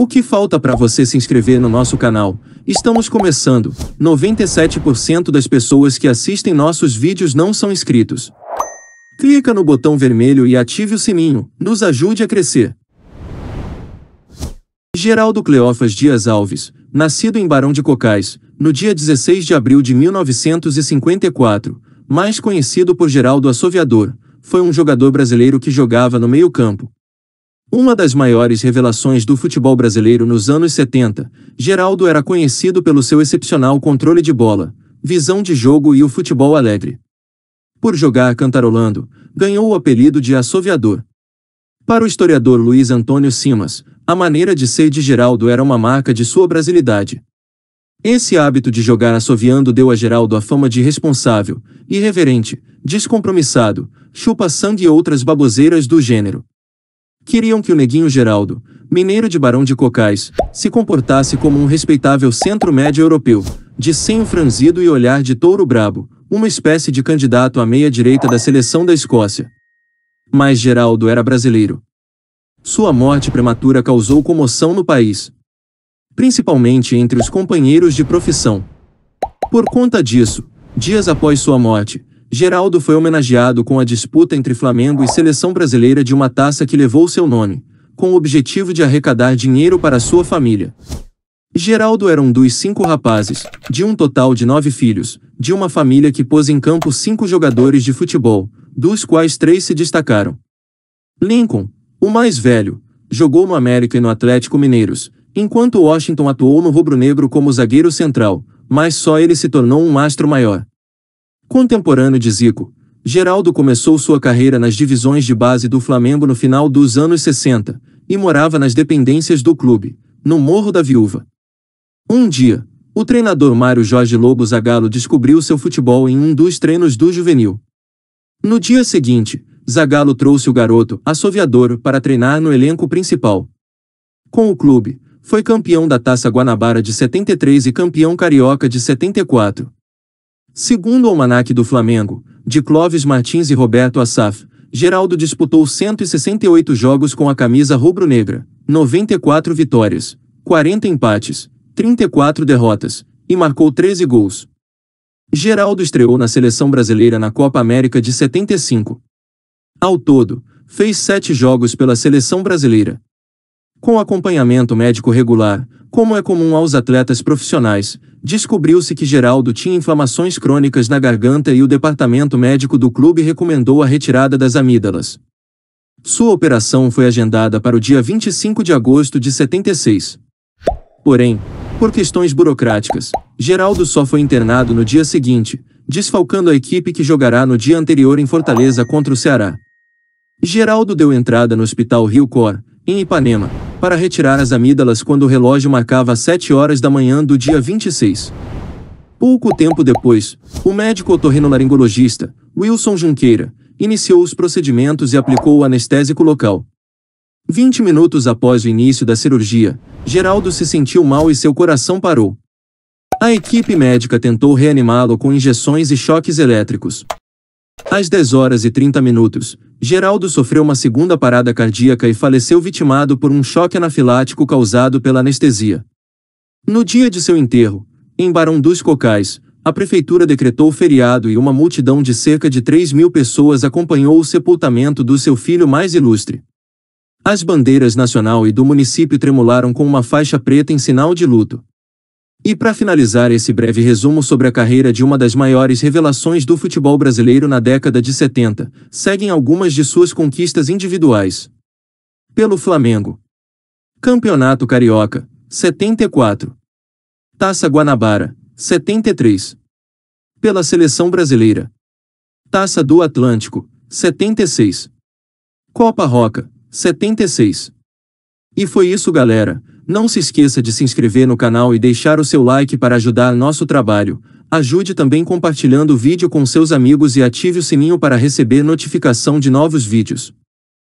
O que falta para você se inscrever no nosso canal? Estamos começando. 97% das pessoas que assistem nossos vídeos não são inscritos. Clica no botão vermelho e ative o sininho. Nos ajude a crescer. Geraldo Cleofas Dias Alves, nascido em Barão de Cocais, no dia 16 de abril de 1954, mais conhecido por Geraldo Assoviador, foi um jogador brasileiro que jogava no meio-campo, uma das maiores revelações do futebol brasileiro nos anos 70, Geraldo era conhecido pelo seu excepcional controle de bola, visão de jogo e o futebol alegre. Por jogar cantarolando, ganhou o apelido de assoviador. Para o historiador Luiz Antônio Simas, a maneira de ser de Geraldo era uma marca de sua brasilidade. Esse hábito de jogar assoviando deu a Geraldo a fama de responsável, irreverente, descompromissado, chupa-sangue e outras baboseiras do gênero. Queriam que o neguinho Geraldo, mineiro de Barão de Cocais, se comportasse como um respeitável centro-médio europeu, de senho franzido e olhar de touro brabo, uma espécie de candidato à meia-direita da seleção da Escócia. Mas Geraldo era brasileiro. Sua morte prematura causou comoção no país, principalmente entre os companheiros de profissão. Por conta disso, dias após sua morte, Geraldo foi homenageado com a disputa entre Flamengo e Seleção Brasileira de uma taça que levou seu nome, com o objetivo de arrecadar dinheiro para sua família. Geraldo era um dos cinco rapazes, de um total de nove filhos, de uma família que pôs em campo cinco jogadores de futebol, dos quais três se destacaram. Lincoln, o mais velho, jogou no América e no Atlético Mineiros, enquanto Washington atuou no rubro-negro como zagueiro central, mas só ele se tornou um astro maior. Contemporâneo de Zico, Geraldo começou sua carreira nas divisões de base do Flamengo no final dos anos 60 e morava nas dependências do clube, no Morro da Viúva. Um dia, o treinador Mário Jorge Lobo Zagallo descobriu seu futebol em um dos treinos do juvenil. No dia seguinte, Zagallo trouxe o garoto, assoviador, para treinar no elenco principal. Com o clube, foi campeão da Taça Guanabara de 73 e campeão carioca de 74. Segundo o Almanac do Flamengo, de Clóvis Martins e Roberto Assaf, Geraldo disputou 168 jogos com a camisa rubro-negra, 94 vitórias, 40 empates, 34 derrotas, e marcou 13 gols. Geraldo estreou na seleção brasileira na Copa América de 75. Ao todo, fez sete jogos pela seleção brasileira, com acompanhamento médico regular, como é comum aos atletas profissionais, descobriu-se que Geraldo tinha inflamações crônicas na garganta e o departamento médico do clube recomendou a retirada das amígdalas. Sua operação foi agendada para o dia 25 de agosto de 76. Porém, por questões burocráticas, Geraldo só foi internado no dia seguinte, desfalcando a equipe que jogará no dia anterior em Fortaleza contra o Ceará. Geraldo deu entrada no Hospital Rio Cor, em Ipanema, para retirar as amígdalas quando o relógio marcava 7 horas da manhã do dia 26. Pouco tempo depois, o médico otorrinolaringologista, Wilson Junqueira, iniciou os procedimentos e aplicou o anestésico local. 20 minutos após o início da cirurgia, Geraldo se sentiu mal e seu coração parou. A equipe médica tentou reanimá-lo com injeções e choques elétricos. Às 10 horas e 30 minutos, Geraldo sofreu uma segunda parada cardíaca e faleceu vitimado por um choque anafilático causado pela anestesia. No dia de seu enterro, em Barão dos Cocais, a prefeitura decretou feriado e uma multidão de cerca de 3 mil pessoas acompanhou o sepultamento do seu filho mais ilustre. As bandeiras nacional e do município tremularam com uma faixa preta em sinal de luto. E para finalizar esse breve resumo sobre a carreira de uma das maiores revelações do futebol brasileiro na década de 70, seguem algumas de suas conquistas individuais. Pelo Flamengo. Campeonato Carioca, 74. Taça Guanabara, 73. Pela Seleção Brasileira. Taça do Atlântico, 76. Copa Roca, 76. E foi isso, galera. Não se esqueça de se inscrever no canal e deixar o seu like para ajudar nosso trabalho. Ajude também compartilhando o vídeo com seus amigos e ative o sininho para receber notificação de novos vídeos.